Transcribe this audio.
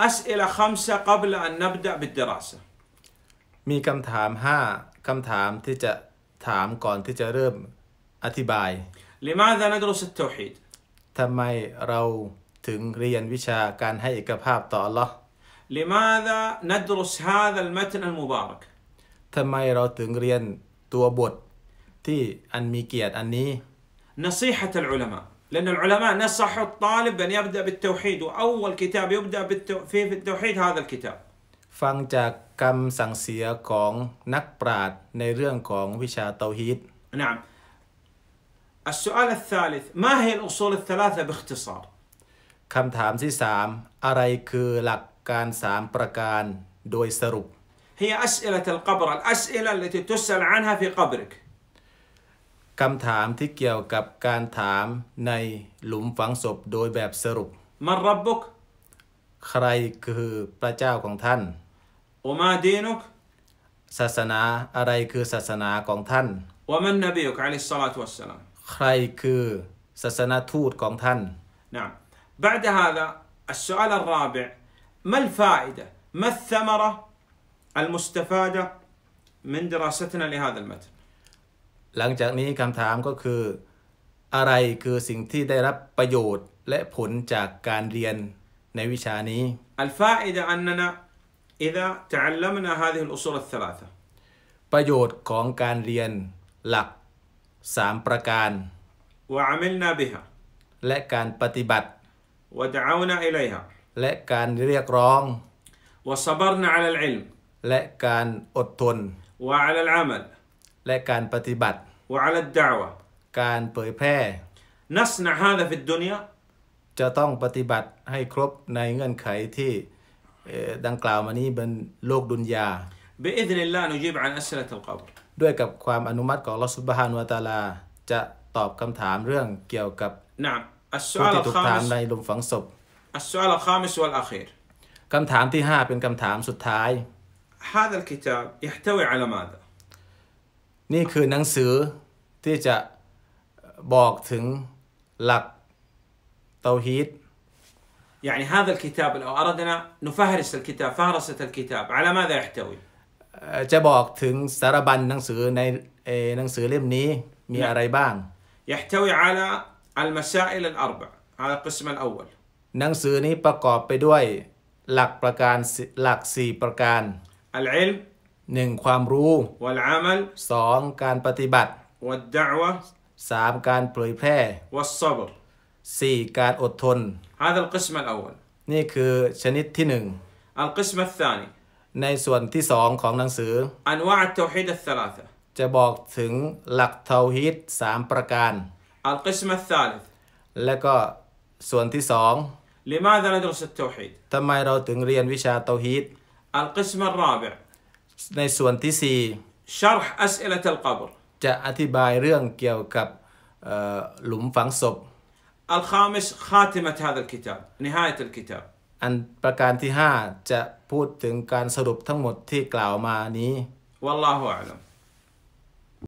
أسئلة خمسة قبل أن نبدأ بالدراسة มีคำถาม 5คำถามที่จะถามก่อนที่จะเริ่มอธิบาย لماذا ندرس التوحيد ทำไมเราถึงเรียนวิชาการให้เอกภาพต่อ Allah لماذا ندرس هذا المتن المبارك ทำไมเราถึงเรียนตัวบทที่อันมีเกียรติอันนี้ نصيحة العلماء لأن العلماء نصحوا الطالب أن يبدأ بالتوحيد وأول كتاب يبدأ بالتو... فيه في التوحيد هذا الكتاب ฟังจากคำสั่งเสียของนักปราชญ์ในเรื่องของวิชาเตาฮีด نعم السؤال الثالث ما هي الأصول الثلاثة باختصار هي أسئلة القبر الأسئلة التي تسأل عنها في قبرك คำถามที่เกี่ยวกับการถามในหลุมฝังศพโดยแบบสรุปมันรับบุกใครคือพระเจ้าของท่านอุมาดีนุกศาสนาอะไรคือศาสนาของท่านวมันนบีอุกอะลัยฮิสลาตุวัสสลามใครคือศาสนาทูตของท่านนะ بعد هذا السؤال الرابع ما الفائدة ما الثمرة المستفادة من دراستنا لهذا المتن หลังจากนี้คำถามก็คือ อะไรคือสิ่งที่ได้รับประโยชน์และผลจากการเรียนในวิชานี้ออัลฟาิดะ الفائدة أننا إذا تعلمنا هذه الأصول الثلاثة ประโยชน์ของการเรียนหลักสามประการวะมิลนาบิฮะและการปฏิบัติวะดะอ ع น ن อิ ل ลฮะและการเรียกร้องว وصبرنا على ล ل ิลมและการอดทนวะ و ع ล ى ا ل ع م ลและการปฏิบัติวะล ى ด ل د ع การเผยแพร่นัสนะฮ هذا في الدنيا จะต้องปฏิบัติ ให้ครบในเงื่อนไขที่ดังกล่าวมานี้เป็นโลกดุนยา بإذن الله نجيب عن أسئلة ลกอบรด้วยกับความอนุมัติของลอสุบฮานวตาลา จะตอบคำถามเรื่องเกี่ยวกับผู้ที่ถูกถามในลุมฝังศพคำถามที่ 5 เป็นคำถามสุดท้าย هذا الكتاب ต ح วีอะลามาดานี่คือหนังสือที่จะบอกถึงหลักเตาฮีด يعني هذا الكتاب لو أردنا نفهرس الكتاب فهرسة الكتاب على ماذا يحتوي จะบอกถึงสารบัญหนังสือในหนังสือเล่มนี้มีอะไรบ้าง يحتوي على المسائل الأربع هذا القسم الأول หนังสือนี้ประกอบไปด้วยหลักประการหลัก่ประการ العلم หนึ่งความรู้วลามัลสองการปฏิบัติวัดดวะสามการเผยแพร่วัสบสี่การอดทนฮาดัลกิสมัลอวลนี่คือชนิดที่หนึ่งอัลกิสมัลทในส่วนที่สองของหนังสืออันวัฮิดาจะบอกถึงหลักเทวฮิดสามประการอัลกิสมัลทและก็ส่วนที่สอง ทำไมเราถึงเรียนวิชาเตวฮีด القسم الرابع ในส่วนที่สี4 شرح أسئلة القبر จะอธิบายเรื่องเกี่ยวกับหลุมฝังศพข้าติม خاتمة هذا الكتاب ن ه ا ตัลกิตาบอันประการที่าจะพูดถึงการสรุปทั้งหมด ที่กล่าวมานี้ลอฮุอะลัม